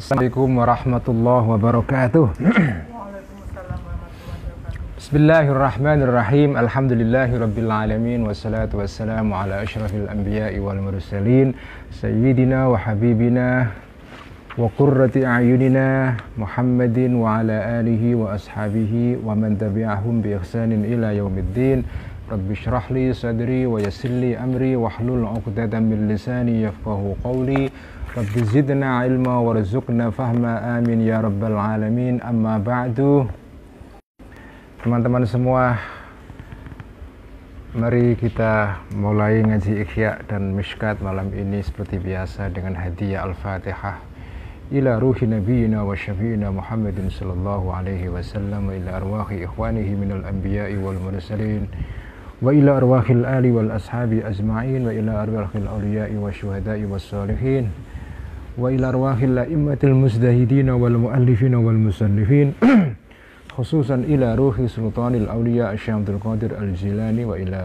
السلام عليكم ورحمة الله وبركاته بسم الله الرحمن الرحيم الحمد لله رب العالمين والصلاة والسلام على أشرف الأنبياء والمرسلين سيدنا وحبيبنا وقرة أعيننا محمد وعلى آله وأصحابه ومن تبعهم بإحسان إلى يوم الدين رب اشرح لي صدري ويسر لي أمري واحلل عقدة من لساني يفقه قولي رب زدنا علما وارزقنا فهما آمين يا رب العالمين أما بعد teman-teman semua mari kita mulai ngaji ikhya dan miskat malam ini seperti biasa dengan hadiah al-fatihah إلى روح نبينا وشفينا محمد صلى الله عليه وسلم إلى أرواح إخوانه من الأنبياء والمرسلين وإلى أرواح الآل والأصحاب أجمعين وإلى أرواح الأولياء والشهداء والصالحين وإلى أرواح الأئمة المجتهدين والمؤلفين والمصنفين خصوصا إلى روح سلطان الأولياء الشيخ عبد القادر الجيلاني وإلى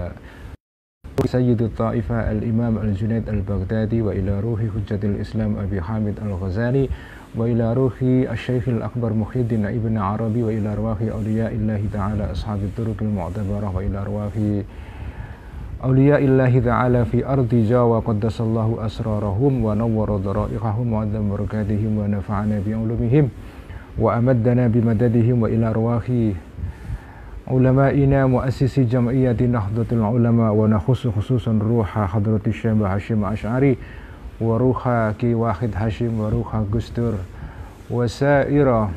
سيد الطائفة الإمام الجنيد البغدادي وإلى روح حجة الإسلام أبي حامد الغزالي وإلى روح الشيخ الأكبر محي ابن عربي وإلى أرواح أولياء الله تعالى أصحاب الطرق المعتبرة وإلى أرواح أولياء الله تعالى في أرض جاوى قدس الله أسرارهم ونور ضرائقهم وعظم بركاتهم ونفعنا بعلومهم وأمدنا بمددهم وإلى أرواح علمائنا مؤسسي جمعية نهضة العلماء ونخص خصوصا روح حضرة الشيخ هاشم أشعري وروحا كي واحد هاشم وروحا قستر وسائر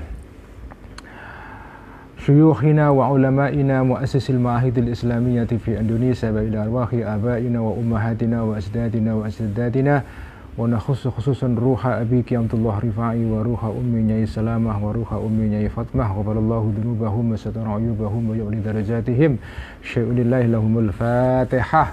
شيوخنا وعلمائنا مؤسس المعاهد الإسلامية في إندونيسيا وإلى أرواح آبائنا وأمهاتنا وأجدادنا وأجدادنا ونخص خصوصا روح أبيك عبد الله رفاعي وروح أمي نيي سلامة وروح أمي نيي فاطمة غفر الله ذنوبهم وستر عيوبهم ويعلي درجاتهم شيء لله لهم الفاتحة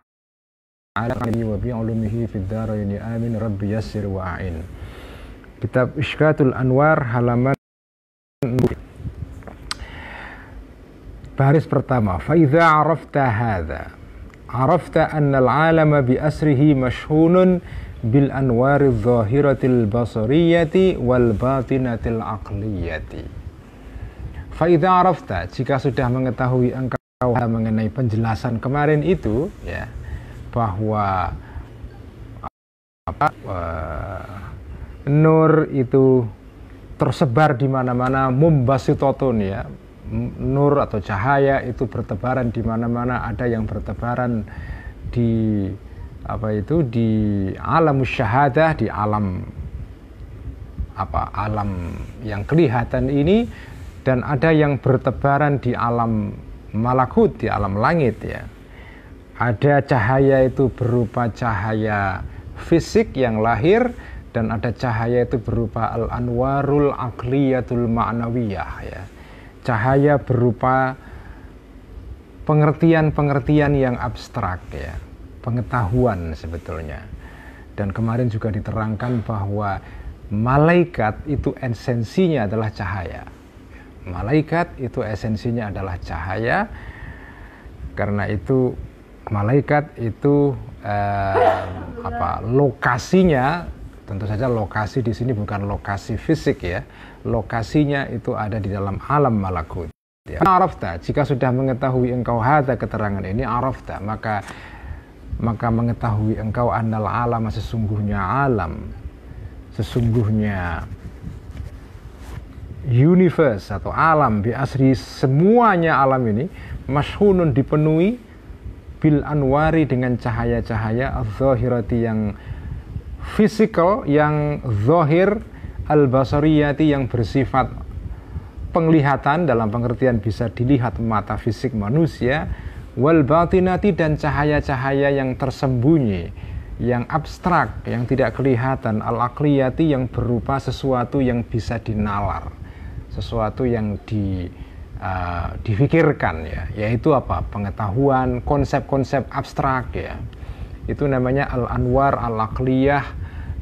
ala wa bi fid dharain amin rabbi yassir wa a'in kitab Ishkatul Anwar halaman baris pertama faidha arafta hadha arafta anna al-alama bi asrihi mashhunun bil anwari dhahiratil basariyati wal batinatil aqliyati faidha arafta jika sudah mengetahui engkau mengenai penjelasan kemarin itu ya yeah bahwa apa, uh, nur itu tersebar di mana-mana mumbasitotun ya nur atau cahaya itu bertebaran di mana-mana ada yang bertebaran di apa itu di alam syahadah di alam apa alam yang kelihatan ini dan ada yang bertebaran di alam malakut di alam langit ya ada cahaya itu berupa cahaya fisik yang lahir dan ada cahaya itu berupa al-anwarul akliyatul ma'nawiyah ya. Cahaya berupa pengertian-pengertian yang abstrak ya, pengetahuan sebetulnya. Dan kemarin juga diterangkan bahwa malaikat itu esensinya adalah cahaya. Malaikat itu esensinya adalah cahaya. Karena itu malaikat itu eh, apa lokasinya tentu saja lokasi di sini bukan lokasi fisik ya lokasinya itu ada di dalam alam malakut ya. arafta jika sudah mengetahui engkau hada keterangan ini arafta maka maka mengetahui engkau annal alam sesungguhnya alam sesungguhnya universe atau alam bi asri semuanya alam ini masyhunun dipenuhi bil anwari dengan cahaya-cahaya zahirati yang fisikal yang zahir al-basariyati yang bersifat penglihatan dalam pengertian bisa dilihat mata fisik manusia wal batinati dan cahaya-cahaya yang tersembunyi yang abstrak yang tidak kelihatan al akliyati yang berupa sesuatu yang bisa dinalar sesuatu yang di uh, difikirkan ya, yaitu apa pengetahuan, konsep-konsep abstrak ya. Itu namanya al-anwar al-aqliyah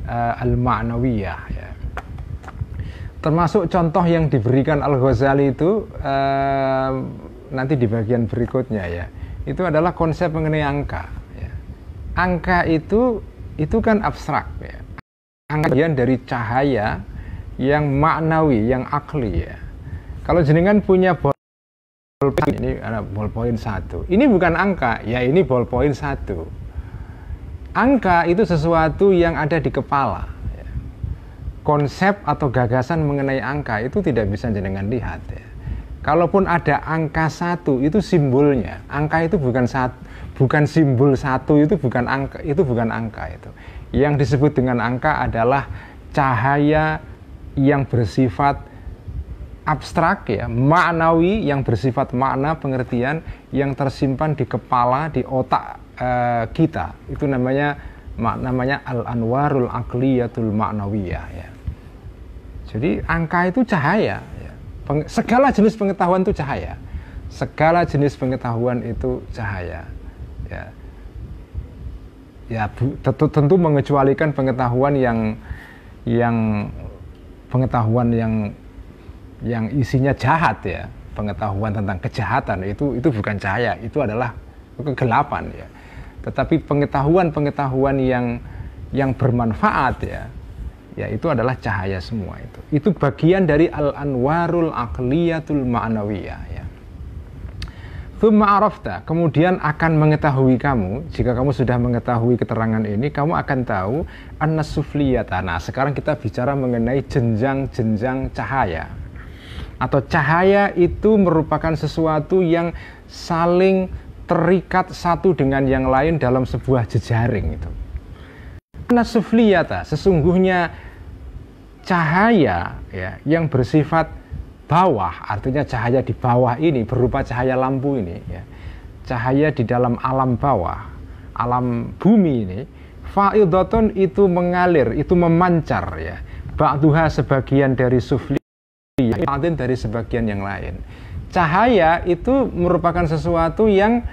uh, al-ma'nawiyah ya. Termasuk contoh yang diberikan Al-Ghazali itu uh, nanti di bagian berikutnya ya. Itu adalah konsep mengenai angka. Ya. Angka itu itu kan abstrak ya. Angka bagian dari cahaya yang maknawi, yang akli ya kalau jenengan punya ballpoint ini ada ballpoint satu. Ini bukan angka, ya ini ballpoint satu. Angka itu sesuatu yang ada di kepala. Ya. Konsep atau gagasan mengenai angka itu tidak bisa jenengan lihat. Ya. Kalaupun ada angka satu itu simbolnya. Angka itu bukan satu, bukan simbol satu itu bukan angka itu bukan angka itu. Yang disebut dengan angka adalah cahaya yang bersifat abstrak ya, maknawi yang bersifat makna pengertian yang tersimpan di kepala, di otak uh, kita. Itu namanya namanya al-anwarul aqliyatul maknawiyah ya. Jadi angka itu cahaya. Ya. Peng, segala jenis pengetahuan itu cahaya. Segala jenis pengetahuan itu cahaya. Ya, ya tentu, tentu mengecualikan pengetahuan yang yang pengetahuan yang yang isinya jahat ya pengetahuan tentang kejahatan itu itu bukan cahaya itu adalah kegelapan ya tetapi pengetahuan-pengetahuan yang yang bermanfaat ya ya itu adalah cahaya semua itu itu bagian dari al anwarul akliyatul ma'nawiyah ya Thumma arafta, kemudian akan mengetahui kamu, jika kamu sudah mengetahui keterangan ini, kamu akan tahu an-nasufliyata. Nah, sekarang kita bicara mengenai jenjang-jenjang cahaya atau cahaya itu merupakan sesuatu yang saling terikat satu dengan yang lain dalam sebuah jejaring itu. Karena sufliyata sesungguhnya cahaya ya yang bersifat bawah, artinya cahaya di bawah ini berupa cahaya lampu ini ya. Cahaya di dalam alam bawah, alam bumi ini fa'idhatun itu mengalir, itu memancar ya. Ba'duha sebagian dari sufli yang dari sebagian yang lain. Cahaya itu merupakan sesuatu yang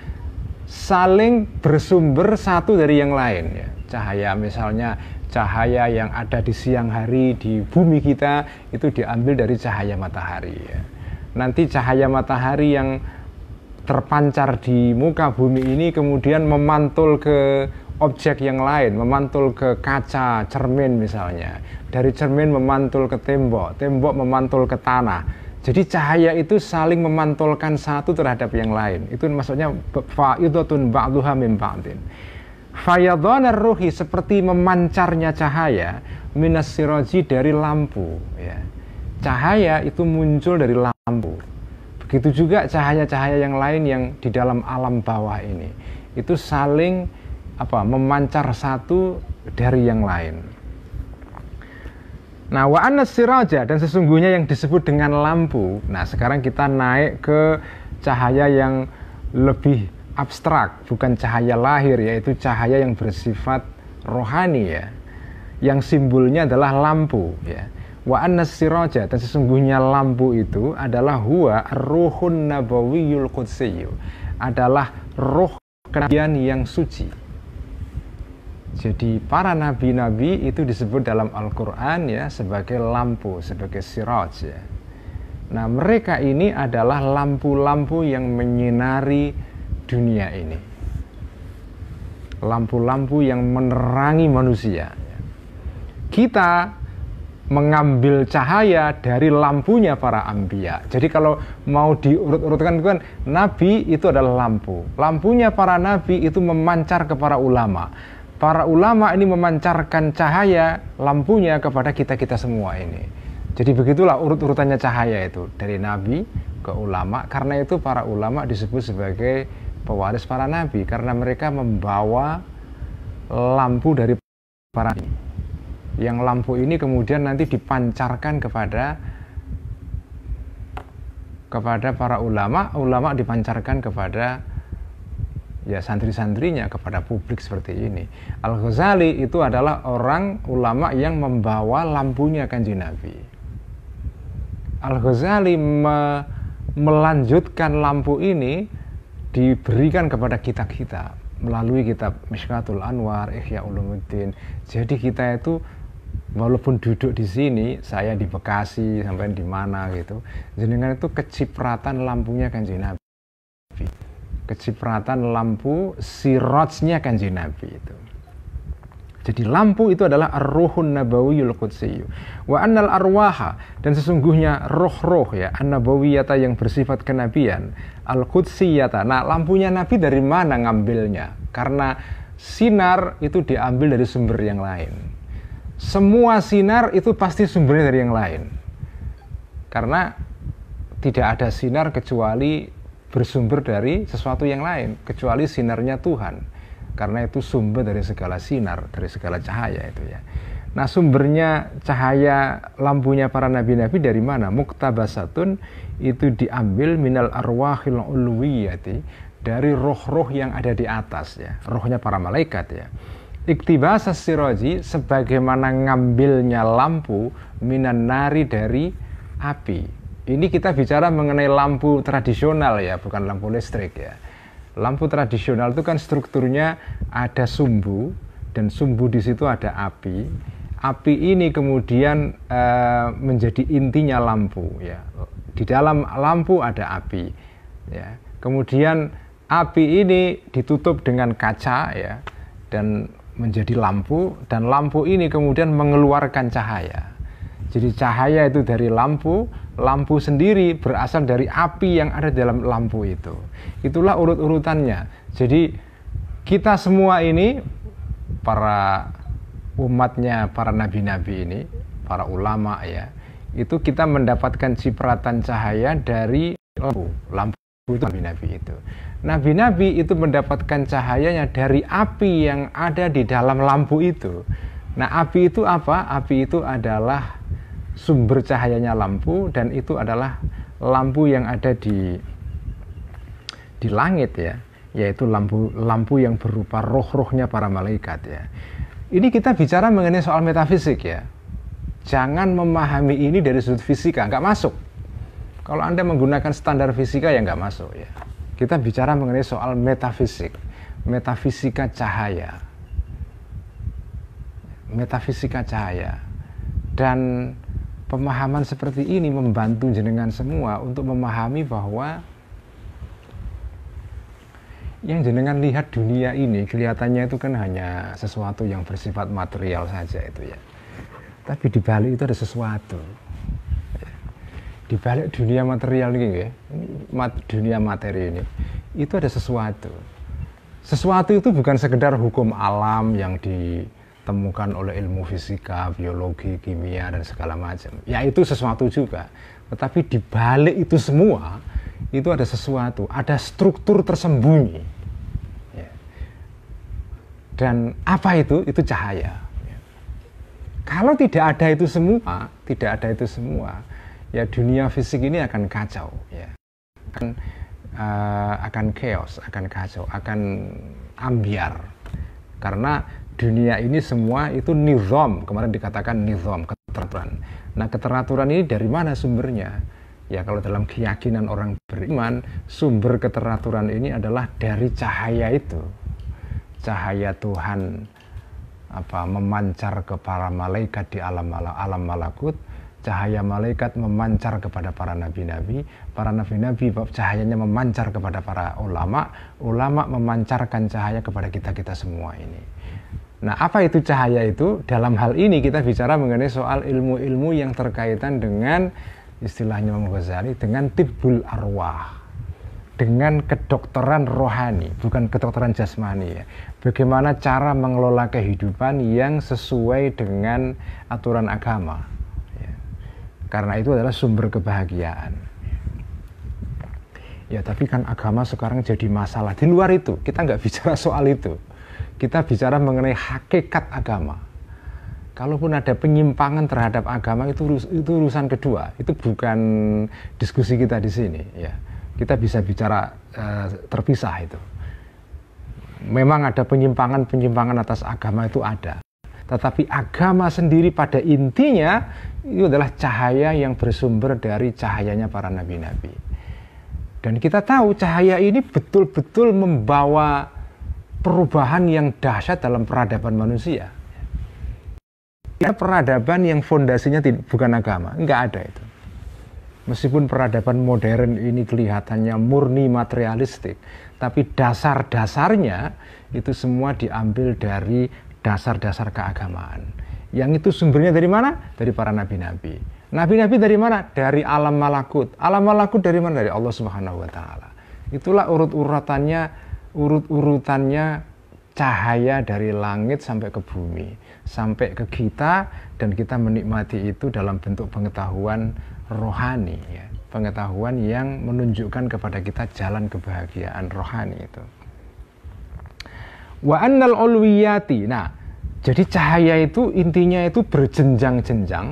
saling bersumber satu dari yang lain ya. Cahaya misalnya cahaya yang ada di siang hari di bumi kita itu diambil dari cahaya matahari ya. Nanti cahaya matahari yang terpancar di muka bumi ini kemudian memantul ke objek yang lain, memantul ke kaca, cermin misalnya. Dari cermin memantul ke tembok, tembok memantul ke tanah. Jadi cahaya itu saling memantulkan satu terhadap yang lain. Itu maksudnya fa'idotun ba'duha min ba'din. Fayadhanar ruhi seperti memancarnya cahaya minas siroji dari lampu ya. Cahaya itu muncul dari lampu. Begitu juga cahaya-cahaya yang lain yang di dalam alam bawah ini. Itu saling apa memancar satu dari yang lain. Nah, wa siraja dan sesungguhnya yang disebut dengan lampu. Nah, sekarang kita naik ke cahaya yang lebih abstrak, bukan cahaya lahir yaitu cahaya yang bersifat rohani ya. Yang simbolnya adalah lampu ya. Wa siraja dan sesungguhnya lampu itu adalah huwa ruhun nabawiyul qudsiyyu. Adalah roh kenabian yang suci jadi para nabi-nabi itu disebut dalam Al-Quran ya sebagai lampu, sebagai siraj ya. Nah mereka ini adalah lampu-lampu yang menyinari dunia ini. Lampu-lampu yang menerangi manusia. Kita mengambil cahaya dari lampunya para ambia. Jadi kalau mau diurut-urutkan kan nabi itu adalah lampu. Lampunya para nabi itu memancar ke para ulama para ulama ini memancarkan cahaya lampunya kepada kita-kita semua ini. Jadi begitulah urut-urutannya cahaya itu dari nabi ke ulama karena itu para ulama disebut sebagai pewaris para nabi karena mereka membawa lampu dari para nabi. Yang lampu ini kemudian nanti dipancarkan kepada kepada para ulama, ulama dipancarkan kepada ya santri-santrinya kepada publik seperti ini. Al-Ghazali itu adalah orang ulama yang membawa lampunya kanji Nabi. Al-Ghazali me melanjutkan lampu ini diberikan kepada kita-kita melalui kitab Mishkatul Anwar, Ihya Ulumuddin. Jadi kita itu walaupun duduk di sini, saya di Bekasi, sampai di mana gitu, jenengan itu kecipratan lampunya kanji Nabi kecipratan lampu sirotnya kanji Nabi itu. Jadi lampu itu adalah ruhun nabawiyul qudsiyu. Wa annal arwaha dan sesungguhnya roh-roh ya an-nabawiyata yang bersifat kenabian, al-qudsiyata. Nah, lampunya Nabi dari mana ngambilnya? Karena sinar itu diambil dari sumber yang lain. Semua sinar itu pasti sumbernya dari yang lain. Karena tidak ada sinar kecuali bersumber dari sesuatu yang lain kecuali sinarnya Tuhan karena itu sumber dari segala sinar dari segala cahaya itu ya nah sumbernya cahaya lampunya para nabi-nabi dari mana muktabasatun itu diambil minal arwahil ulwiyati dari roh-roh yang ada di atas ya rohnya para malaikat ya iktibasa siroji sebagaimana ngambilnya lampu minan nari dari api ini kita bicara mengenai lampu tradisional ya, bukan lampu listrik ya. Lampu tradisional itu kan strukturnya ada sumbu dan sumbu di situ ada api. Api ini kemudian e, menjadi intinya lampu ya. Di dalam lampu ada api ya. Kemudian api ini ditutup dengan kaca ya dan menjadi lampu dan lampu ini kemudian mengeluarkan cahaya jadi cahaya itu dari lampu, lampu sendiri berasal dari api yang ada dalam lampu itu. Itulah urut-urutannya. Jadi kita semua ini para umatnya para nabi-nabi ini, para ulama ya, itu kita mendapatkan cipratan cahaya dari lampu, lampu itu nabi-nabi itu. Nabi-nabi itu mendapatkan cahayanya dari api yang ada di dalam lampu itu. Nah, api itu apa? Api itu adalah sumber cahayanya lampu dan itu adalah lampu yang ada di di langit ya yaitu lampu lampu yang berupa roh-rohnya para malaikat ya ini kita bicara mengenai soal metafisik ya jangan memahami ini dari sudut fisika nggak masuk kalau anda menggunakan standar fisika ya nggak masuk ya kita bicara mengenai soal metafisik metafisika cahaya metafisika cahaya dan pemahaman seperti ini membantu jenengan semua untuk memahami bahwa yang jenengan lihat dunia ini kelihatannya itu kan hanya sesuatu yang bersifat material saja itu ya. Tapi di balik itu ada sesuatu. Di balik dunia material ini, ya, dunia materi ini, itu ada sesuatu. Sesuatu itu bukan sekedar hukum alam yang di ditemukan oleh ilmu fisika, biologi, kimia dan segala macam. Ya itu sesuatu juga. Tetapi di balik itu semua itu ada sesuatu, ada struktur tersembunyi. Ya. Dan apa itu? Itu cahaya. Ya. Kalau tidak ada itu semua, tidak ada itu semua, ya dunia fisik ini akan kacau, ya. akan eh, akan chaos, akan kacau, akan ambiar. Karena dunia ini semua itu nizam kemarin dikatakan nizam keteraturan nah keteraturan ini dari mana sumbernya ya kalau dalam keyakinan orang beriman sumber keteraturan ini adalah dari cahaya itu cahaya Tuhan apa memancar ke para malaikat di alam mala alam malakut cahaya malaikat memancar kepada para nabi-nabi, para nabi-nabi cahayanya memancar kepada para ulama, ulama memancarkan cahaya kepada kita-kita semua ini. Nah, apa itu cahaya itu? Dalam hal ini kita bicara mengenai soal ilmu-ilmu yang terkaitan dengan istilahnya Imam Ghazali dengan tibbul arwah. Dengan kedokteran rohani, bukan kedokteran jasmani ya. Bagaimana cara mengelola kehidupan yang sesuai dengan aturan agama. Ya. Karena itu adalah sumber kebahagiaan. Ya, tapi kan agama sekarang jadi masalah. Di luar itu, kita nggak bicara soal itu kita bicara mengenai hakikat agama. Kalaupun ada penyimpangan terhadap agama itu itu urusan kedua, itu bukan diskusi kita di sini. Ya, kita bisa bicara uh, terpisah itu. Memang ada penyimpangan-penyimpangan atas agama itu ada, tetapi agama sendiri pada intinya itu adalah cahaya yang bersumber dari cahayanya para nabi-nabi. Dan kita tahu cahaya ini betul-betul membawa perubahan yang dahsyat dalam peradaban manusia. Ada peradaban yang fondasinya bukan agama, nggak ada itu. Meskipun peradaban modern ini kelihatannya murni materialistik, tapi dasar-dasarnya itu semua diambil dari dasar-dasar keagamaan. Yang itu sumbernya dari mana? Dari para nabi-nabi. Nabi-nabi dari mana? Dari alam malakut. Alam malakut dari mana? Dari Allah Subhanahu wa taala. Itulah urut urutannya urut-urutannya cahaya dari langit sampai ke bumi, sampai ke kita dan kita menikmati itu dalam bentuk pengetahuan rohani ya. Pengetahuan yang menunjukkan kepada kita jalan kebahagiaan rohani itu. Wa annal ulwiyati. Nah, jadi cahaya itu intinya itu berjenjang-jenjang.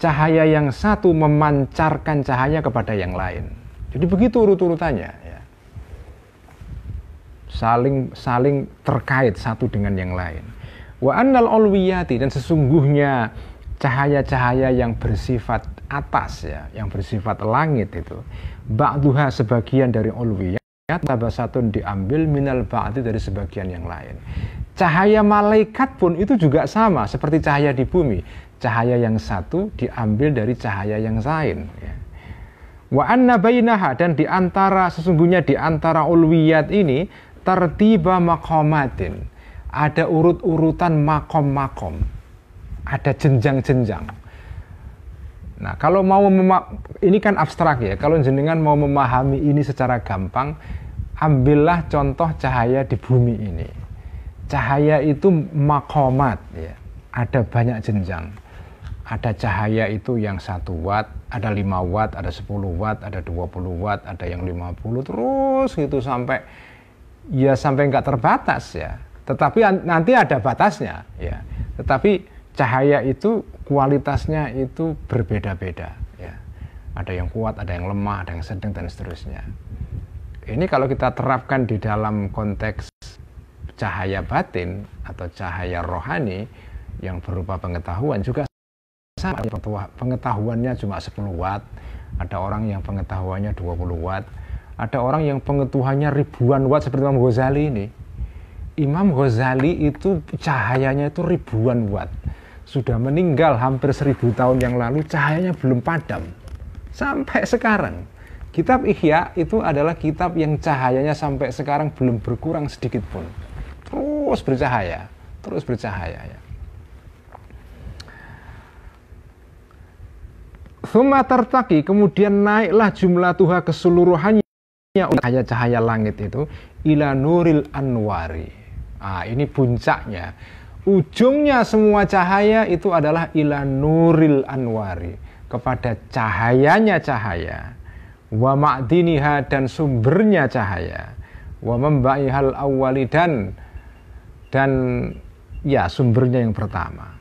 Cahaya yang satu memancarkan cahaya kepada yang lain. Jadi begitu urut-urutannya. Ya saling saling terkait satu dengan yang lain. Wa annal ulwiyati dan sesungguhnya cahaya-cahaya yang bersifat atas ya, yang bersifat langit itu. Ba'duha sebagian dari ulwiyat tabasatun diambil minal ba'di dari sebagian yang lain. Cahaya malaikat pun itu juga sama seperti cahaya di bumi. Cahaya yang satu diambil dari cahaya yang lain. Ya. Wa anna bainaha dan diantara sesungguhnya diantara antara ulwiyat ini Tertiba makomatin. Ada urut-urutan makom-makom. Ada jenjang-jenjang. Nah, kalau mau memak ini kan abstrak ya. Kalau jenengan mau memahami ini secara gampang, ambillah contoh cahaya di bumi ini. Cahaya itu makomat ya. Ada banyak jenjang. Ada cahaya itu yang satu watt, ada 5 watt, ada 10 watt, ada 20 watt, ada yang 50 terus gitu sampai ya sampai nggak terbatas ya. Tetapi nanti ada batasnya ya. Tetapi cahaya itu kualitasnya itu berbeda-beda ya. Ada yang kuat, ada yang lemah, ada yang sedang dan seterusnya. Ini kalau kita terapkan di dalam konteks cahaya batin atau cahaya rohani yang berupa pengetahuan juga sama pengetahuannya cuma 10 watt, ada orang yang pengetahuannya 20 watt, ada orang yang pengetuhannya ribuan watt seperti Imam Ghazali ini. Imam Ghazali itu cahayanya itu ribuan watt. Sudah meninggal hampir seribu tahun yang lalu, cahayanya belum padam. Sampai sekarang. Kitab Ihya itu adalah kitab yang cahayanya sampai sekarang belum berkurang sedikit pun. Terus bercahaya, terus bercahaya. Ya. Thumma tertaki, kemudian naiklah jumlah Tuha keseluruhannya cahaya cahaya langit itu ila nuril anwari. Ah, ini puncaknya. Ujungnya semua cahaya itu adalah ila nuril anwari, kepada cahayanya cahaya. Wa ma'diniha dan sumbernya cahaya. Wa membaihal awali dan dan ya sumbernya yang pertama.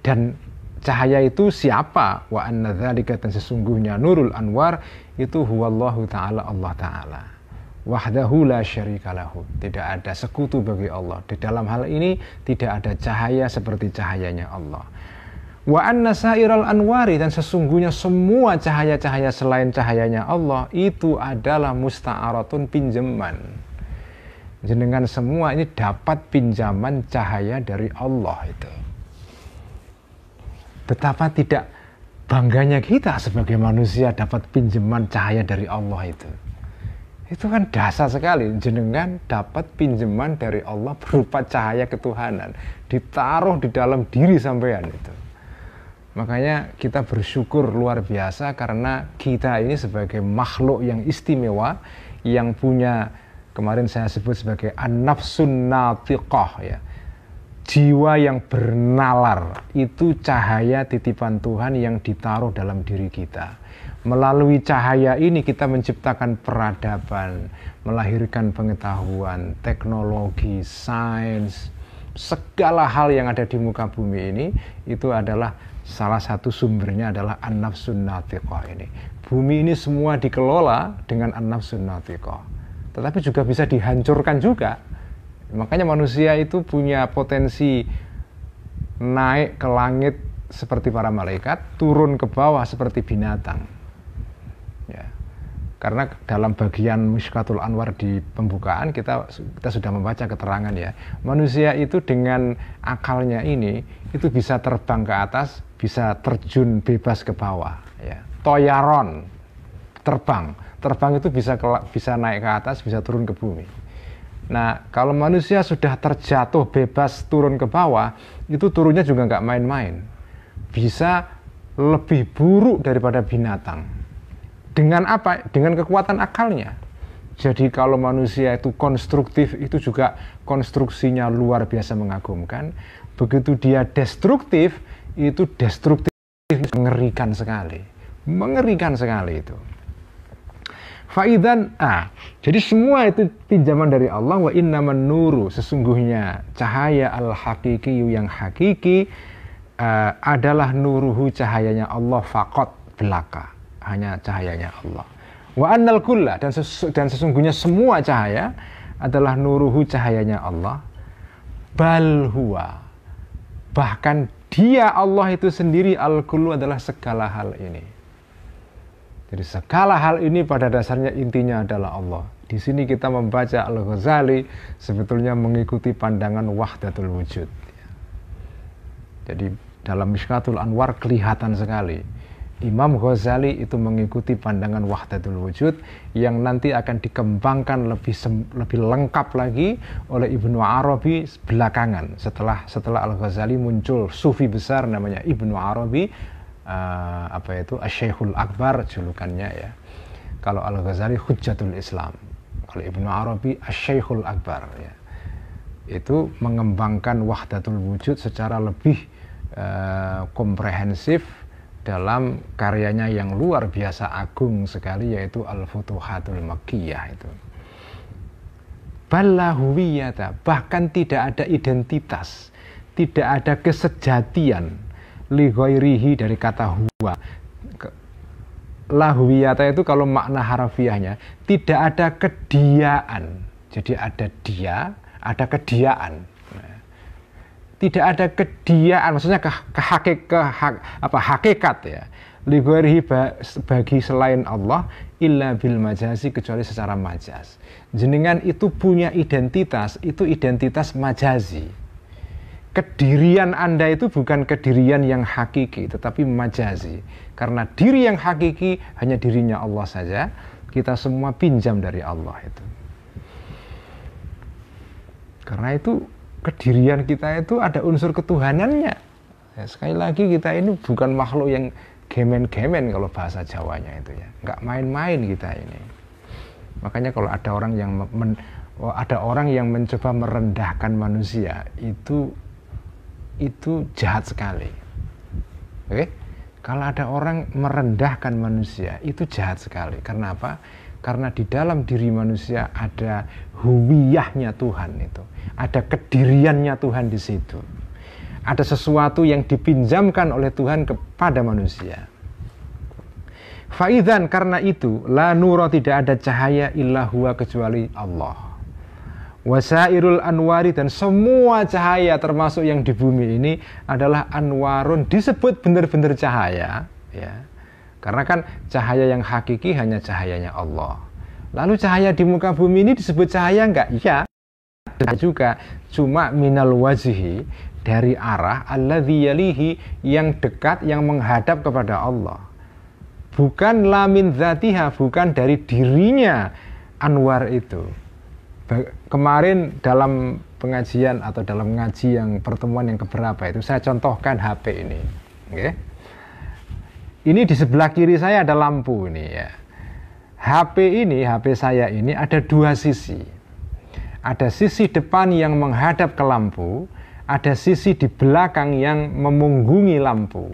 Dan cahaya itu siapa? Wa anna dan sesungguhnya nurul anwar itu huwallahu ta'ala Allah ta'ala wahdahu la syarika lahu tidak ada sekutu bagi Allah di dalam hal ini tidak ada cahaya seperti cahayanya Allah wa anna sairal anwari dan sesungguhnya semua cahaya-cahaya selain cahayanya Allah itu adalah musta'aratun pinjaman jenengan semua ini dapat pinjaman cahaya dari Allah itu betapa tidak bangganya kita sebagai manusia dapat pinjaman cahaya dari Allah itu. Itu kan dasar sekali, jenengan dapat pinjaman dari Allah berupa cahaya ketuhanan, ditaruh di dalam diri sampean itu. Makanya kita bersyukur luar biasa karena kita ini sebagai makhluk yang istimewa, yang punya kemarin saya sebut sebagai an-nafsun natiqah ya jiwa yang bernalar itu cahaya titipan Tuhan yang ditaruh dalam diri kita. Melalui cahaya ini kita menciptakan peradaban, melahirkan pengetahuan, teknologi, sains, segala hal yang ada di muka bumi ini itu adalah salah satu sumbernya adalah an-nafsun ini. Bumi ini semua dikelola dengan an-nafsun Tetapi juga bisa dihancurkan juga Makanya manusia itu punya potensi naik ke langit seperti para malaikat, turun ke bawah seperti binatang. Ya. Karena dalam bagian Mishkatul Anwar di pembukaan kita kita sudah membaca keterangan ya. Manusia itu dengan akalnya ini itu bisa terbang ke atas, bisa terjun bebas ke bawah ya. Toyaron terbang. Terbang itu bisa bisa naik ke atas, bisa turun ke bumi. Nah, kalau manusia sudah terjatuh bebas turun ke bawah, itu turunnya juga nggak main-main. Bisa lebih buruk daripada binatang. Dengan apa? Dengan kekuatan akalnya. Jadi kalau manusia itu konstruktif, itu juga konstruksinya luar biasa mengagumkan. Begitu dia destruktif, itu destruktif mengerikan sekali. Mengerikan sekali itu. Faidan a. Ah. Jadi semua itu pinjaman dari Allah wa inna nuru sesungguhnya cahaya al hakiki yang hakiki ah, adalah nuruhu cahayanya Allah fakot belaka hanya cahayanya Allah. Wa annal kulla dan dan sesungguhnya semua cahaya adalah nuruhu cahayanya Allah. Bal huwa bahkan dia Allah itu sendiri al-kullu adalah segala hal ini. Jadi segala hal ini pada dasarnya intinya adalah Allah. Di sini kita membaca Al-Ghazali sebetulnya mengikuti pandangan wahdatul wujud. Jadi dalam Mishkatul Anwar kelihatan sekali Imam Ghazali itu mengikuti pandangan wahdatul wujud yang nanti akan dikembangkan lebih lebih lengkap lagi oleh Ibnu Arabi belakangan setelah setelah Al Ghazali muncul sufi besar namanya Ibnu Arabi uh, apa itu Syekhul Akbar julukannya ya. Kalau Al Ghazali Hujjatul Islam, kalau Ibnu Arabi Syekhul Akbar ya. Itu mengembangkan wahdatul wujud secara lebih uh, komprehensif dalam karyanya yang luar biasa agung sekali yaitu Al-Futuhatul Makkiyah itu. Balahuwiyata, bahkan tidak ada identitas, tidak ada kesejatian lihoirihi dari kata huwa lahwiyata itu kalau makna harafiahnya tidak ada kediaan jadi ada dia ada kediaan nah, tidak ada kediaan maksudnya ke, ke, hakik, ke hak, apa hakikat ya lihoirihi bagi selain Allah illa bil majazi kecuali secara majaz jenengan itu punya identitas itu identitas majazi kedirian Anda itu bukan kedirian yang hakiki, tetapi majazi. Karena diri yang hakiki hanya dirinya Allah saja, kita semua pinjam dari Allah itu. Karena itu kedirian kita itu ada unsur ketuhanannya. Ya, sekali lagi kita ini bukan makhluk yang gemen-gemen kalau bahasa Jawanya itu ya. Nggak main-main kita ini. Makanya kalau ada orang yang men, ada orang yang mencoba merendahkan manusia itu itu jahat sekali. Oke? Okay? Kalau ada orang merendahkan manusia, itu jahat sekali. Karena apa? Karena di dalam diri manusia ada huwiyahnya Tuhan itu. Ada kediriannya Tuhan di situ. Ada sesuatu yang dipinjamkan oleh Tuhan kepada manusia. Faizan karena itu, la nuro tidak ada cahaya illa huwa kecuali Allah Wasairul anwari dan semua cahaya termasuk yang di bumi ini adalah anwarun disebut benar-benar cahaya ya. Karena kan cahaya yang hakiki hanya cahayanya Allah. Lalu cahaya di muka bumi ini disebut cahaya enggak? Iya. juga cuma minal wajihi dari arah alladzi yalihi yang dekat yang menghadap kepada Allah. Bukan lamin zatiha, bukan dari dirinya anwar itu kemarin dalam pengajian atau dalam ngaji yang pertemuan yang keberapa itu saya contohkan HP ini. Okay. Ini di sebelah kiri saya ada lampu ini ya. HP ini, HP saya ini ada dua sisi. Ada sisi depan yang menghadap ke lampu, ada sisi di belakang yang memunggungi lampu.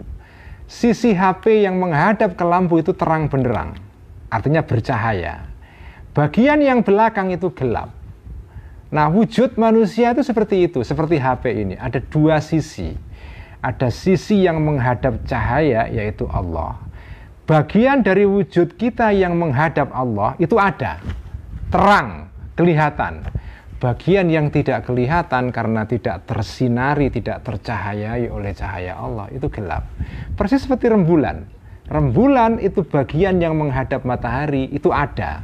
Sisi HP yang menghadap ke lampu itu terang benderang, artinya bercahaya. Bagian yang belakang itu gelap Nah, wujud manusia itu seperti itu, seperti HP ini. Ada dua sisi. Ada sisi yang menghadap cahaya, yaitu Allah. Bagian dari wujud kita yang menghadap Allah itu ada. Terang, kelihatan. Bagian yang tidak kelihatan karena tidak tersinari, tidak tercahayai oleh cahaya Allah, itu gelap. Persis seperti rembulan. Rembulan itu bagian yang menghadap matahari, itu ada.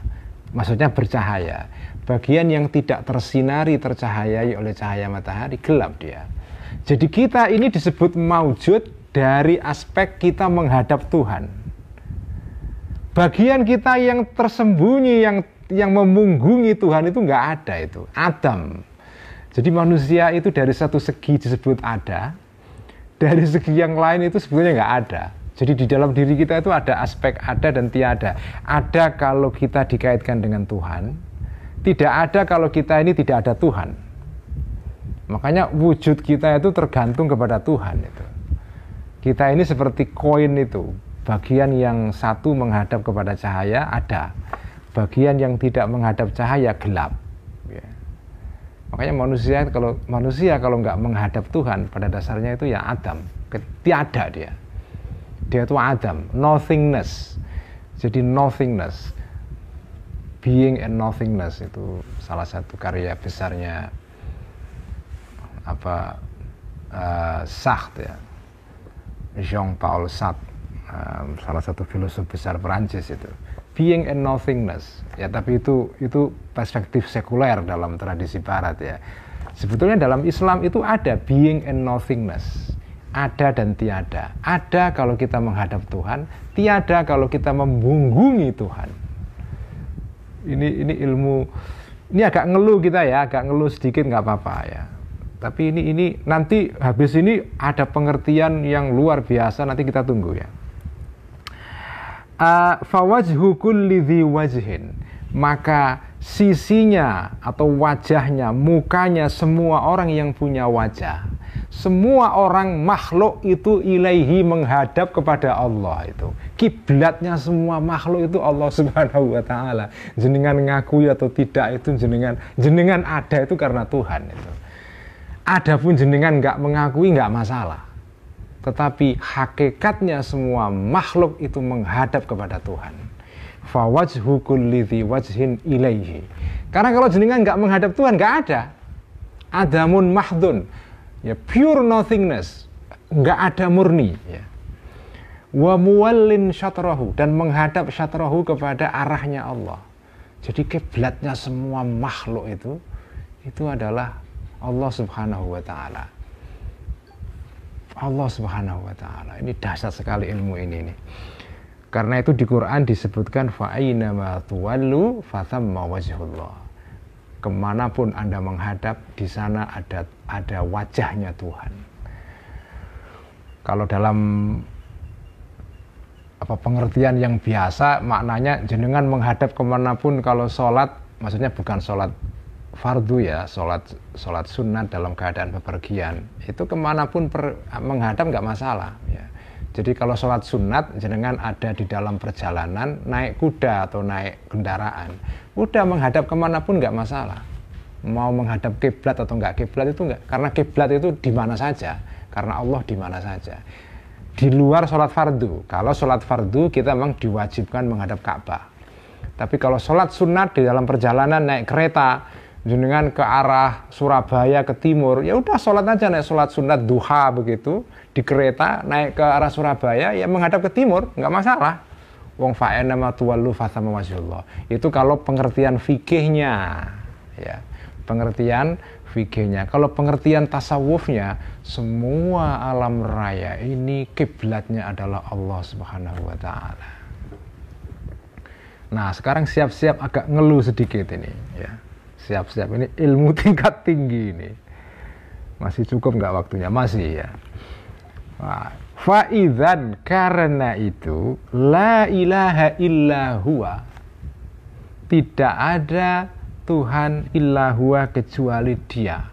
Maksudnya bercahaya Bagian yang tidak tersinari, tercahayai oleh cahaya matahari, gelap dia. Jadi kita ini disebut maujud dari aspek kita menghadap Tuhan. Bagian kita yang tersembunyi, yang yang memunggungi Tuhan itu nggak ada itu. Adam. Jadi manusia itu dari satu segi disebut ada, dari segi yang lain itu sebetulnya nggak ada. Jadi di dalam diri kita itu ada aspek ada dan tiada. Ada kalau kita dikaitkan dengan Tuhan, tidak ada kalau kita ini tidak ada Tuhan. Makanya wujud kita itu tergantung kepada Tuhan itu. Kita ini seperti koin itu, bagian yang satu menghadap kepada cahaya ada, bagian yang tidak menghadap cahaya gelap. Ya. Makanya manusia kalau manusia kalau nggak menghadap Tuhan pada dasarnya itu ya Adam, tiada dia. Dia itu Adam, nothingness. Jadi nothingness Being and Nothingness itu salah satu karya besarnya apa uh, Sartre ya Jean-Paul Sartre uh, salah satu filosof besar Perancis itu being and nothingness ya tapi itu itu perspektif sekuler dalam tradisi barat ya sebetulnya dalam Islam itu ada being and nothingness ada dan tiada ada kalau kita menghadap Tuhan tiada kalau kita membunggungi Tuhan ini ini ilmu ini agak ngeluh kita ya agak ngeluh sedikit nggak apa-apa ya tapi ini ini nanti habis ini ada pengertian yang luar biasa nanti kita tunggu ya ah, fawajhu kulli dhi wajhin maka sisinya atau wajahnya mukanya semua orang yang punya wajah semua orang makhluk itu ilaihi menghadap kepada Allah itu. Kiblatnya semua makhluk itu Allah Subhanahu wa taala. Jenengan ngakui atau tidak itu jenengan jenengan ada itu karena Tuhan itu. Adapun jenengan nggak mengakui nggak masalah. Tetapi hakikatnya semua makhluk itu menghadap kepada Tuhan. Fawajhu kulli wajhin ilaihi. Karena kalau jenengan nggak menghadap Tuhan nggak ada. Adamun mahdun ya pure nothingness nggak ada murni ya wa muwallin syatrahu dan menghadap syatrahu kepada arahnya Allah jadi kiblatnya semua makhluk itu itu adalah Allah subhanahu wa ta'ala Allah subhanahu wa ta'ala ini dahsyat sekali ilmu ini nih karena itu di Quran disebutkan fa'ainama tuwallu fathamma wajhullah kemanapun Anda menghadap, di sana ada, ada wajahnya Tuhan. Kalau dalam apa pengertian yang biasa maknanya jenengan menghadap kemanapun kalau sholat maksudnya bukan sholat fardu ya sholat sholat sunat dalam keadaan bepergian itu kemanapun per, menghadap nggak masalah ya. jadi kalau sholat sunat jenengan ada di dalam perjalanan naik kuda atau naik kendaraan udah menghadap kemanapun nggak masalah mau menghadap kiblat atau nggak kiblat itu nggak karena kiblat itu di mana saja karena Allah di mana saja di luar sholat fardu kalau sholat fardu kita memang diwajibkan menghadap Ka'bah tapi kalau sholat sunat di dalam perjalanan naik kereta dengan ke arah Surabaya ke timur ya udah sholat aja naik sholat sunat duha begitu di kereta naik ke arah Surabaya ya menghadap ke timur nggak masalah wong fa'ena ma tuwallu fasama wajhullah. Itu kalau pengertian fikihnya ya. Pengertian fikihnya. Kalau pengertian tasawufnya, semua alam raya ini kiblatnya adalah Allah Subhanahu wa taala. Nah, sekarang siap-siap agak ngeluh sedikit ini ya. Siap-siap ini ilmu tingkat tinggi ini. Masih cukup nggak waktunya? Masih ya. Wah, Faizan karena itu la ilaha illa huwa tidak ada Tuhan illa huwa kecuali dia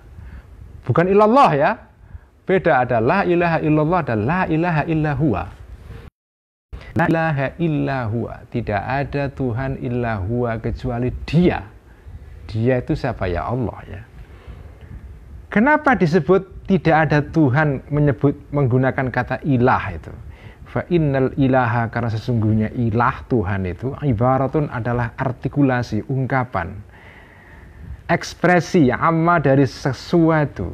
bukan illallah ya beda ada la ilaha illallah dan la ilaha illa huwa la ilaha illa huwa tidak ada Tuhan illa huwa kecuali dia dia itu siapa ya Allah ya kenapa disebut tidak ada Tuhan menyebut menggunakan kata ilah itu. Fa innal ilaha karena sesungguhnya ilah Tuhan itu ibaratun adalah artikulasi, ungkapan. Ekspresi amma dari sesuatu.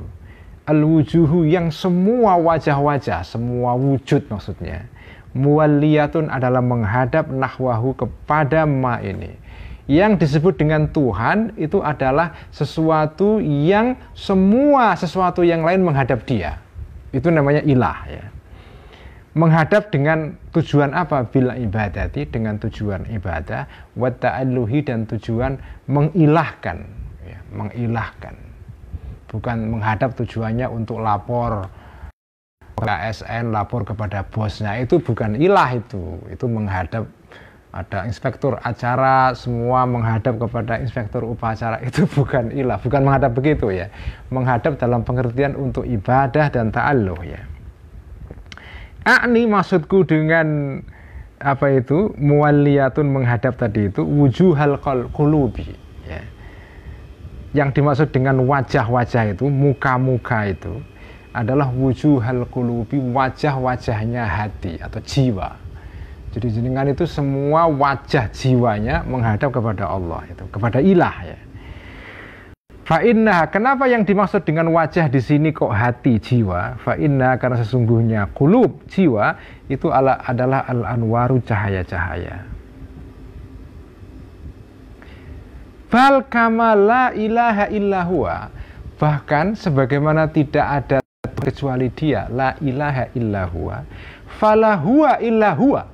Al-wujuhu yang semua wajah-wajah, semua wujud maksudnya. Mualiyatun adalah menghadap nahwahu kepada ma ini yang disebut dengan Tuhan itu adalah sesuatu yang semua sesuatu yang lain menghadap dia. Itu namanya ilah ya. Menghadap dengan tujuan apa? Bila ibadati dengan tujuan ibadah, wa ta'alluhi dan tujuan mengilahkan, ya, mengilahkan. Bukan menghadap tujuannya untuk lapor, KSN lapor kepada bosnya itu bukan ilah itu, itu menghadap ada inspektur acara semua menghadap kepada inspektur upacara itu bukan ilah bukan menghadap begitu ya menghadap dalam pengertian untuk ibadah dan ta'alluh ya akni maksudku dengan apa itu muwaliyatun menghadap tadi itu wujuhal qulubi ya. yang dimaksud dengan wajah-wajah itu muka-muka itu adalah wujuhal qulubi wajah-wajahnya hati atau jiwa jadi jenengan itu semua wajah jiwanya menghadap kepada Allah itu, kepada ilah ya. inna, kenapa yang dimaksud dengan wajah di sini kok hati jiwa? inna karena sesungguhnya kulub jiwa itu ala, adalah al-anwaru cahaya-cahaya. Bal kamala ilaha illahuwa. Bahkan sebagaimana tidak ada kecuali dia, la ilaha illahuwa. falahua illahuwa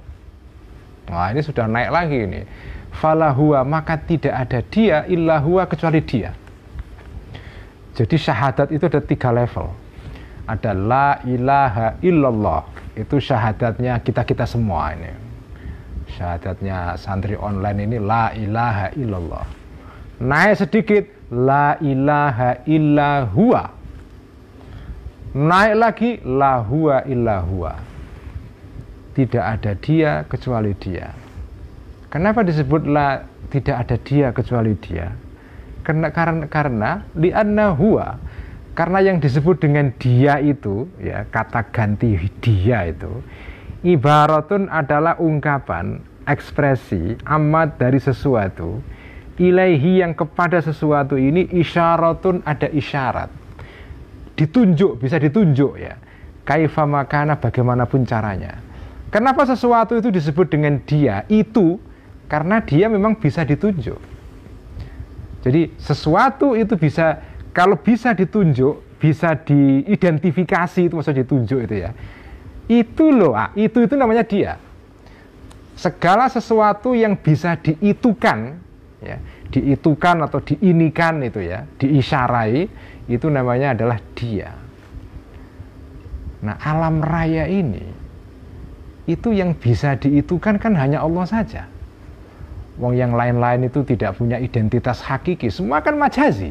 Wah ini sudah naik lagi ini. Falahua maka tidak ada dia illahua kecuali dia. Jadi syahadat itu ada tiga level. Ada la ilaha illallah. Itu syahadatnya kita-kita semua ini. Syahadatnya santri online ini la ilaha illallah. Naik sedikit la ilaha illahua. Naik lagi la huwa illahua tidak ada dia kecuali dia. Kenapa disebutlah tidak ada dia kecuali dia? Karena karena karena lianna huwa karena yang disebut dengan dia itu ya kata ganti dia itu ibaratun adalah ungkapan ekspresi amat dari sesuatu ilaihi yang kepada sesuatu ini isyaratun ada isyarat ditunjuk bisa ditunjuk ya kaifa makana bagaimanapun caranya Kenapa sesuatu itu disebut dengan dia? Itu karena dia memang bisa ditunjuk. Jadi sesuatu itu bisa kalau bisa ditunjuk, bisa diidentifikasi itu maksudnya ditunjuk itu ya. Itu loh, ah, itu itu namanya dia. Segala sesuatu yang bisa diitukan ya, diitukan atau diinikan itu ya, diisyarai itu namanya adalah dia. Nah, alam raya ini itu yang bisa diitukan kan hanya Allah saja. Wong yang lain-lain itu tidak punya identitas hakiki, semua kan majazi.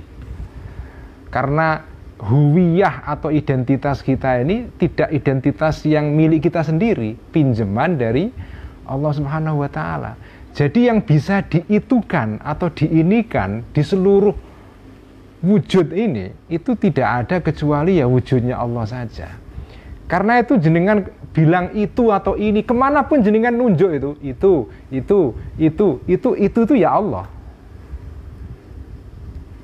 Karena huwiyah atau identitas kita ini tidak identitas yang milik kita sendiri, pinjaman dari Allah Subhanahu wa taala. Jadi yang bisa diitukan atau diinikan di seluruh wujud ini itu tidak ada kecuali ya wujudnya Allah saja. Karena itu jenengan bilang itu atau ini, kemanapun jenengan nunjuk itu, itu, itu, itu, itu, itu, itu ya Allah.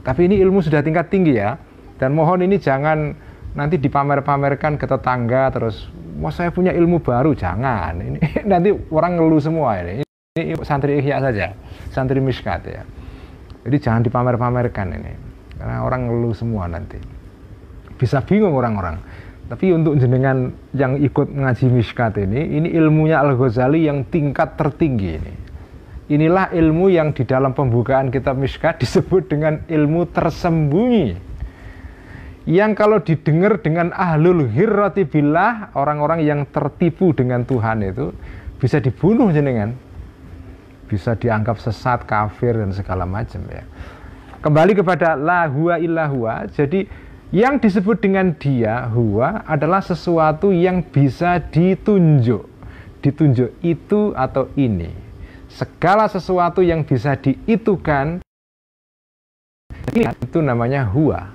Tapi ini ilmu sudah tingkat tinggi ya. Dan mohon ini jangan nanti dipamer-pamerkan ke tetangga terus, wah saya punya ilmu baru, jangan. Ini nanti orang ngeluh semua ini. Ini santri ikhya saja, santri miskat ya. Jadi jangan dipamer-pamerkan ini. Karena orang ngeluh semua nanti. Bisa bingung orang-orang tapi untuk jenengan yang ikut ngaji miskat ini, ini ilmunya Al-Ghazali yang tingkat tertinggi ini. Inilah ilmu yang di dalam pembukaan kitab miskat disebut dengan ilmu tersembunyi. Yang kalau didengar dengan ahlul hirrati billah, orang-orang yang tertipu dengan Tuhan itu bisa dibunuh jenengan. Bisa dianggap sesat, kafir dan segala macam ya. Kembali kepada la huwa illa huwa. Jadi yang disebut dengan dia, huwa, adalah sesuatu yang bisa ditunjuk. Ditunjuk itu atau ini. Segala sesuatu yang bisa diitukan, itu namanya huwa.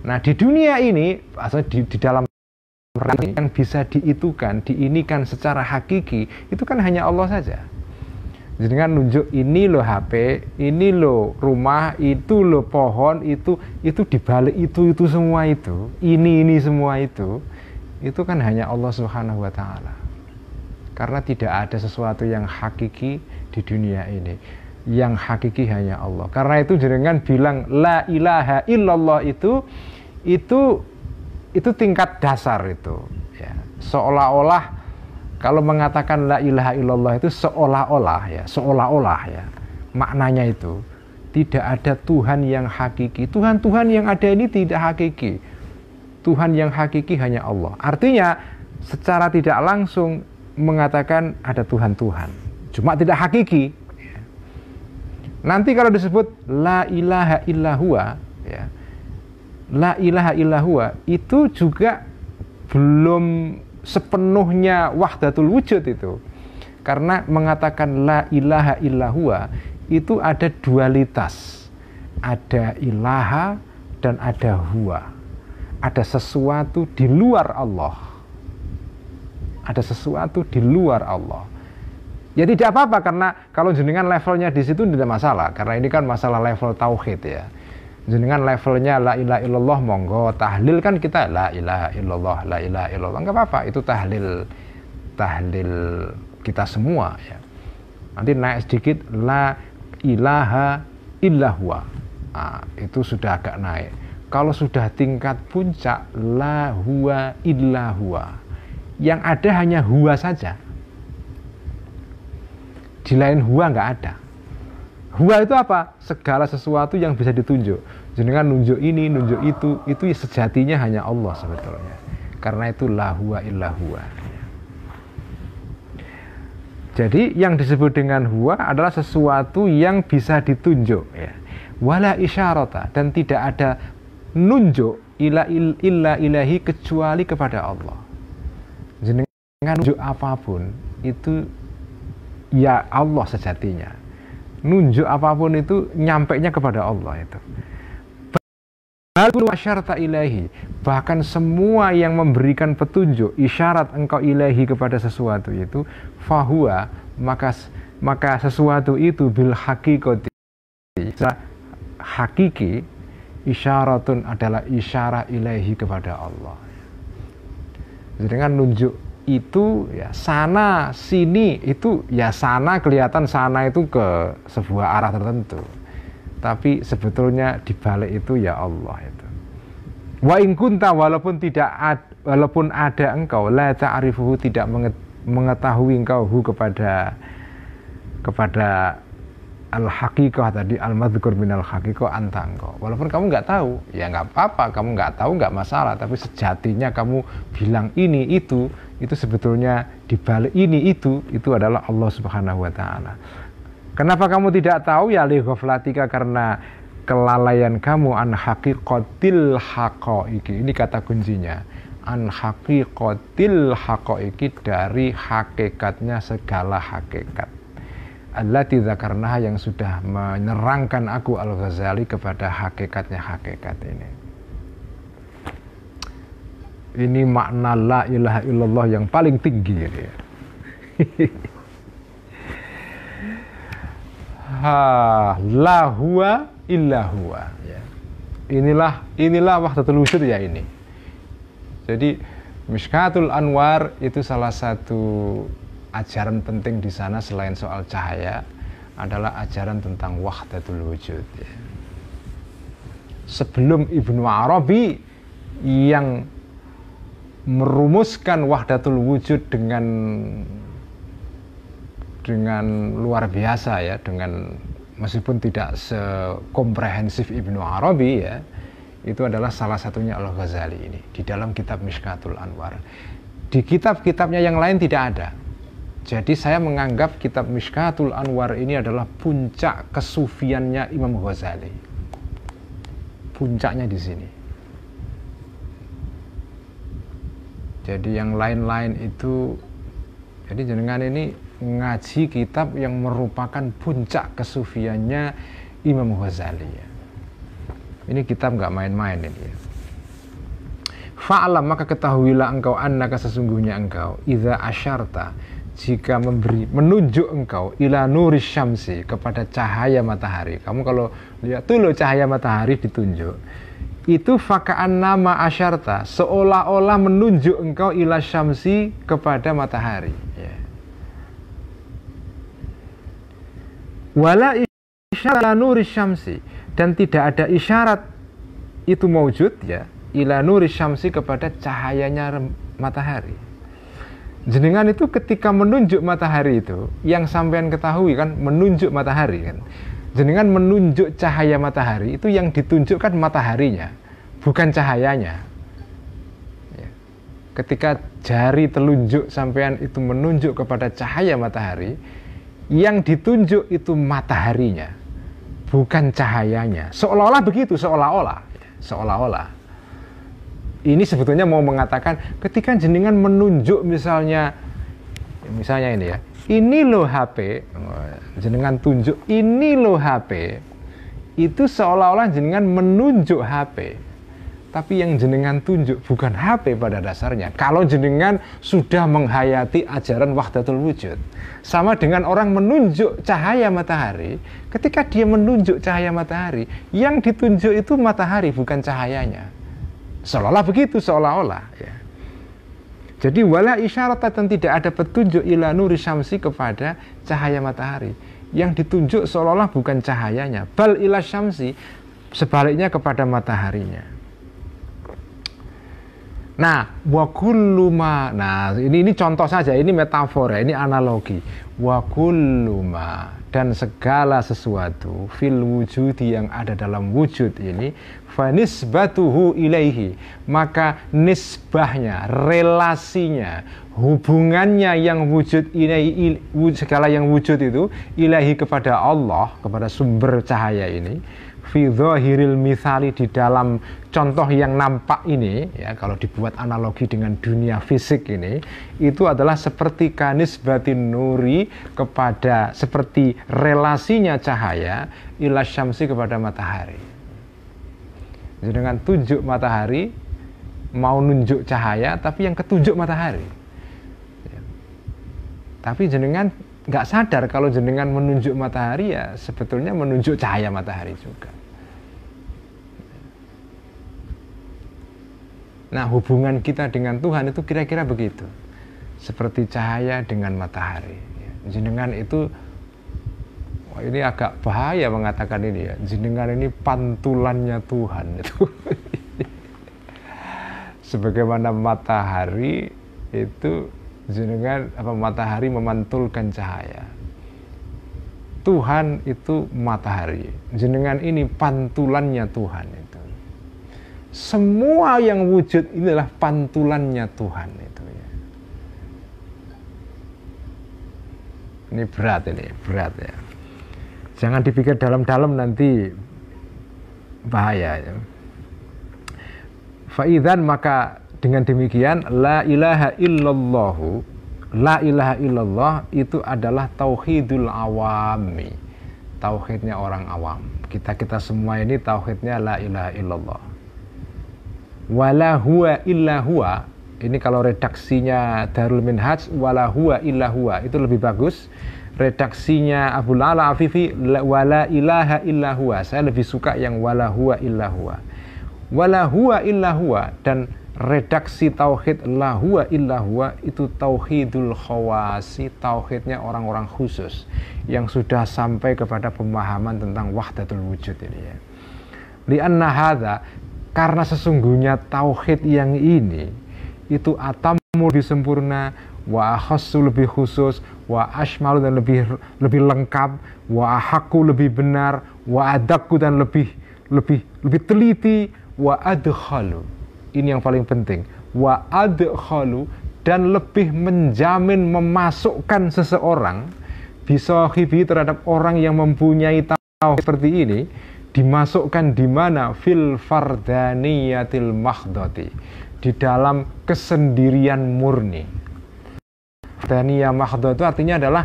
Nah, di dunia ini, atau di, di dalam yang bisa diitukan, diinikan secara hakiki, itu kan hanya Allah saja. Jadi kan nunjuk ini loh HP, ini loh rumah, itu loh pohon, itu itu dibalik itu itu semua itu, ini ini semua itu, itu kan hanya Allah Subhanahu wa taala. Karena tidak ada sesuatu yang hakiki di dunia ini. Yang hakiki hanya Allah. Karena itu jadi kan bilang la ilaha illallah itu itu itu tingkat dasar itu ya. Seolah-olah kalau mengatakan la ilaha illallah itu seolah-olah ya, seolah-olah ya. Maknanya itu tidak ada Tuhan yang hakiki. Tuhan-Tuhan yang ada ini tidak hakiki. Tuhan yang hakiki hanya Allah. Artinya secara tidak langsung mengatakan ada Tuhan-Tuhan. Cuma tidak hakiki. Nanti kalau disebut la ilaha illahua ya. La ilaha illahua itu juga belum sepenuhnya wahdatul wujud itu. Karena mengatakan la ilaha illahua itu ada dualitas. Ada ilaha dan ada huwa. Ada sesuatu di luar Allah. Ada sesuatu di luar Allah. Ya tidak apa-apa karena kalau jenengan levelnya di situ tidak masalah karena ini kan masalah level tauhid ya jenengan levelnya la ilaha illallah monggo tahlil kan kita la ilaha illallah la ilaha illallah enggak apa-apa itu tahlil tahlil kita semua ya nanti naik sedikit la ilaha illahwa nah, ah, itu sudah agak naik kalau sudah tingkat puncak la huwa illahwa yang ada hanya huwa saja di lain huwa nggak ada Huwa itu apa? Segala sesuatu yang bisa ditunjuk jenengan nunjuk ini nunjuk itu itu ya sejatinya hanya Allah sebetulnya karena itu lahua illahua jadi yang disebut dengan huwa adalah sesuatu yang bisa ditunjuk ya wala isyarata dan tidak ada nunjuk ila il, illa ilahi kecuali kepada Allah jenengan nunjuk apapun itu ya Allah sejatinya nunjuk apapun itu nyampe kepada Allah itu Halul wasyarta ilahi. Bahkan semua yang memberikan petunjuk, isyarat engkau ilahi kepada sesuatu itu, fahuwa, maka, maka sesuatu itu bil hakikoti. Hakiki, isyaratun adalah isyarah ilahi kepada Allah. Jadi dengan nunjuk itu ya sana sini itu ya sana kelihatan sana itu ke sebuah arah tertentu tapi sebetulnya dibalik itu ya Allah itu wa in kunta walaupun tidak ad, walaupun ada engkau la ta'rifuhu tidak mengetahui engkau hu kepada kepada al haqiqah tadi al madzkur min al haqiqah anta engkau walaupun kamu nggak tahu ya nggak apa-apa kamu nggak tahu nggak masalah tapi sejatinya kamu bilang ini itu itu sebetulnya dibalik ini itu itu adalah Allah subhanahu wa taala Kenapa kamu tidak tahu ya lighoflatika karena kelalaian kamu an haqiqatil haqaiqi. Ini kata kuncinya. An haqiqatil haqaiqi dari hakikatnya segala hakikat. Allah tidak karena yang sudah menyerangkan aku Al-Ghazali kepada hakikatnya hakikat ini. Ini makna la ilaha illallah yang paling tinggi. Ya. ilaha lahua illahua. Ya. Inilah inilah wahdatul wujud ya ini. Jadi Miskatul Anwar itu salah satu ajaran penting di sana selain soal cahaya adalah ajaran tentang wahdatul wujud. Ya. Sebelum Ibnu Arabi yang merumuskan wahdatul wujud dengan dengan luar biasa ya dengan meskipun tidak sekomprehensif Ibnu Arabi ya itu adalah salah satunya Al Ghazali ini di dalam kitab Mishkatul Anwar di kitab-kitabnya yang lain tidak ada jadi saya menganggap kitab Mishkatul Anwar ini adalah puncak kesufiannya Imam Ghazali puncaknya di sini jadi yang lain-lain itu jadi jenengan ini ngaji kitab yang merupakan puncak kesufiannya Imam Ghazali ya. Ini kitab nggak main-main ini. Ya. Fa'alam maka ketahuilah engkau annaka sesungguhnya engkau idza asyarta jika memberi menunjuk engkau ila nuri syamsi kepada cahaya matahari. Kamu kalau lihat tuh lo cahaya matahari ditunjuk. Itu fakaan nama asyarta seolah-olah menunjuk engkau ila syamsi kepada matahari. Yeah. wala ila nuri syamsi dan tidak ada isyarat itu mewujud ya ila nuri syamsi kepada cahayanya matahari jenengan itu ketika menunjuk matahari itu yang sampean ketahui kan menunjuk matahari kan jenengan menunjuk cahaya matahari itu yang ditunjukkan mataharinya bukan cahayanya ya. ketika jari telunjuk sampean itu menunjuk kepada cahaya matahari yang ditunjuk itu mataharinya, bukan cahayanya. Seolah-olah begitu, seolah-olah, seolah-olah. Ini sebetulnya mau mengatakan ketika jenengan menunjuk misalnya, misalnya ini ya, ini lo HP, jenengan tunjuk, ini lo HP, itu seolah-olah jenengan menunjuk HP tapi yang jenengan tunjuk bukan HP pada dasarnya. Kalau jenengan sudah menghayati ajaran wahdatul wujud, sama dengan orang menunjuk cahaya matahari, ketika dia menunjuk cahaya matahari, yang ditunjuk itu matahari bukan cahayanya. Seolah-olah begitu, seolah-olah. Ya. Jadi wala isyarat dan tidak ada petunjuk ila nuri syamsi kepada cahaya matahari. Yang ditunjuk seolah-olah bukan cahayanya. Bal ila syamsi sebaliknya kepada mataharinya. Nah, wakuluma. Nah, ini ini contoh saja, ini metafora. Ya, ini analogi. Wakuluma dan segala sesuatu fil wujud yang ada dalam wujud ini fanisbatuhu ilaihi. Maka nisbahnya, relasinya, hubungannya yang wujud ini, segala yang wujud itu ilahi kepada Allah, kepada sumber cahaya ini fi misali di dalam contoh yang nampak ini ya kalau dibuat analogi dengan dunia fisik ini itu adalah seperti kanis batin nuri kepada seperti relasinya cahaya ila syamsi kepada matahari jadi dengan tunjuk matahari mau nunjuk cahaya tapi yang ketujuh matahari ya. tapi jenengan nggak sadar kalau jenengan menunjuk matahari ya sebetulnya menunjuk cahaya matahari juga. Nah hubungan kita dengan Tuhan itu kira-kira begitu. Seperti cahaya dengan matahari. Jenengan itu wah ini agak bahaya mengatakan ini ya. Jenengan ini pantulannya Tuhan itu. Sebagaimana matahari itu jenengan apa matahari memantulkan cahaya. Tuhan itu matahari. Jenengan ini pantulannya Tuhan itu. Semua yang wujud inilah pantulannya Tuhan itu ya. Ini berat ini, berat ya. Jangan dipikir dalam-dalam nanti bahaya ya. Faizan maka dengan demikian la ilaha illallah, la ilaha illallah itu adalah tauhidul awami tauhidnya orang awam kita kita semua ini tauhidnya la ilaha illallah wala huwa illa huwa ini kalau redaksinya Darul Minhaj wala huwa illa huwa itu lebih bagus redaksinya Abu Lala Afifi wala ilaha illa huwa saya lebih suka yang wala huwa illa huwa wala huwa illa huwa dan redaksi tauhid la huwa illa huwa itu tauhidul khawasi, tauhidnya orang-orang khusus yang sudah sampai kepada pemahaman tentang wahdatul wujud ini ya. Lianna hadha, karena sesungguhnya tauhid yang ini itu atam lebih sempurna wa khassu lebih khusus wa ashmalu dan lebih lebih lengkap wa haku lebih benar wa adaku dan lebih lebih lebih teliti wa adkhalu ini yang paling penting wa adkhalu dan lebih menjamin memasukkan seseorang bisa bisohibi terhadap orang yang mempunyai tahu seperti ini dimasukkan di mana fil fardaniyatil mahdati di dalam kesendirian murni fardaniyah mahdati artinya adalah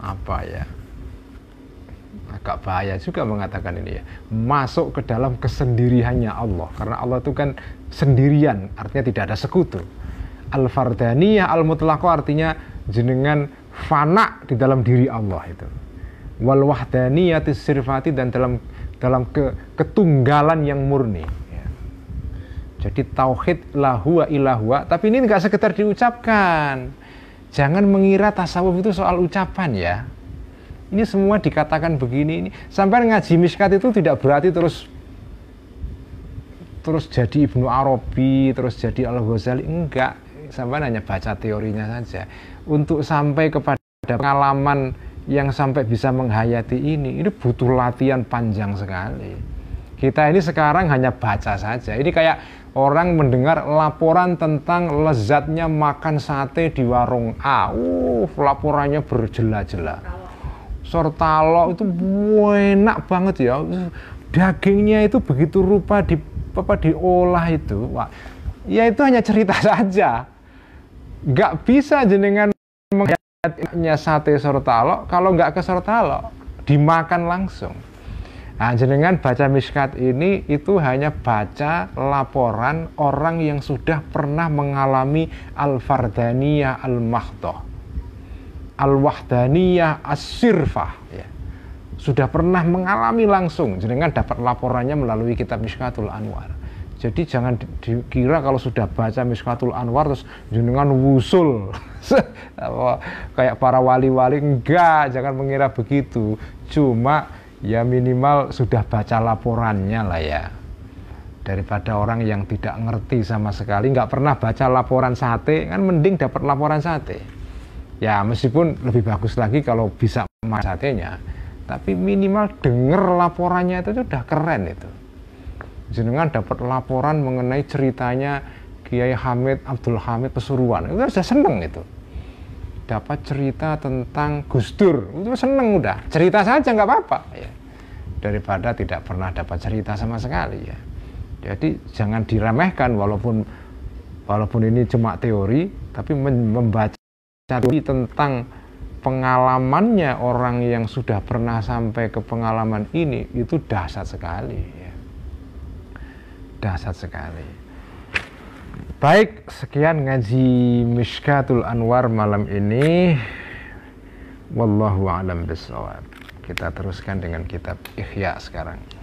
apa ya gak bahaya juga mengatakan ini ya masuk ke dalam kesendiriannya Allah karena Allah itu kan sendirian artinya tidak ada sekutu al fardaniyah al mutlaqo artinya jenengan fana di dalam diri Allah itu wal wahdaniyah sirfati dan dalam dalam ke, ketunggalan yang murni ya. jadi tauhid lahua ilahua, tapi ini nggak sekedar diucapkan. Jangan mengira tasawuf itu soal ucapan ya ini semua dikatakan begini ini sampai ngaji miskat itu tidak berarti terus terus jadi Ibnu Arabi terus jadi Al Ghazali enggak sampai hanya baca teorinya saja untuk sampai kepada pengalaman yang sampai bisa menghayati ini ini butuh latihan panjang sekali kita ini sekarang hanya baca saja ini kayak orang mendengar laporan tentang lezatnya makan sate di warung A uh laporannya berjela-jela sortalo itu enak banget ya dagingnya itu begitu rupa di apa diolah itu Wah, ya itu hanya cerita saja nggak bisa jenengan menghayatnya sate sortalo kalau nggak ke sortalo dimakan langsung Nah, jenengan baca miskat ini itu hanya baca laporan orang yang sudah pernah mengalami al-fardaniyah al-mahdoh al-wahdaniyah as-sirfah ya. sudah pernah mengalami langsung jenengan dapat laporannya melalui kitab Mishkatul Anwar jadi jangan dikira kalau sudah baca Miskatul Anwar terus jenengan wusul kayak para wali-wali enggak jangan mengira begitu cuma ya minimal sudah baca laporannya lah ya daripada orang yang tidak ngerti sama sekali nggak pernah baca laporan sate kan mending dapat laporan sate ya meskipun lebih bagus lagi kalau bisa makan tapi minimal dengar laporannya itu, sudah keren itu jenengan dapat laporan mengenai ceritanya Kiai Hamid Abdul Hamid Pesuruan itu sudah seneng itu dapat cerita tentang Gus Dur itu seneng udah cerita saja nggak apa-apa ya daripada tidak pernah dapat cerita sama sekali ya jadi jangan diremehkan walaupun walaupun ini cuma teori tapi membaca cari tentang pengalamannya orang yang sudah pernah sampai ke pengalaman ini itu dahsyat sekali ya. dahsyat sekali baik sekian ngaji Mishkatul Anwar malam ini wallahu alam bisawab kita teruskan dengan kitab Ihya sekarang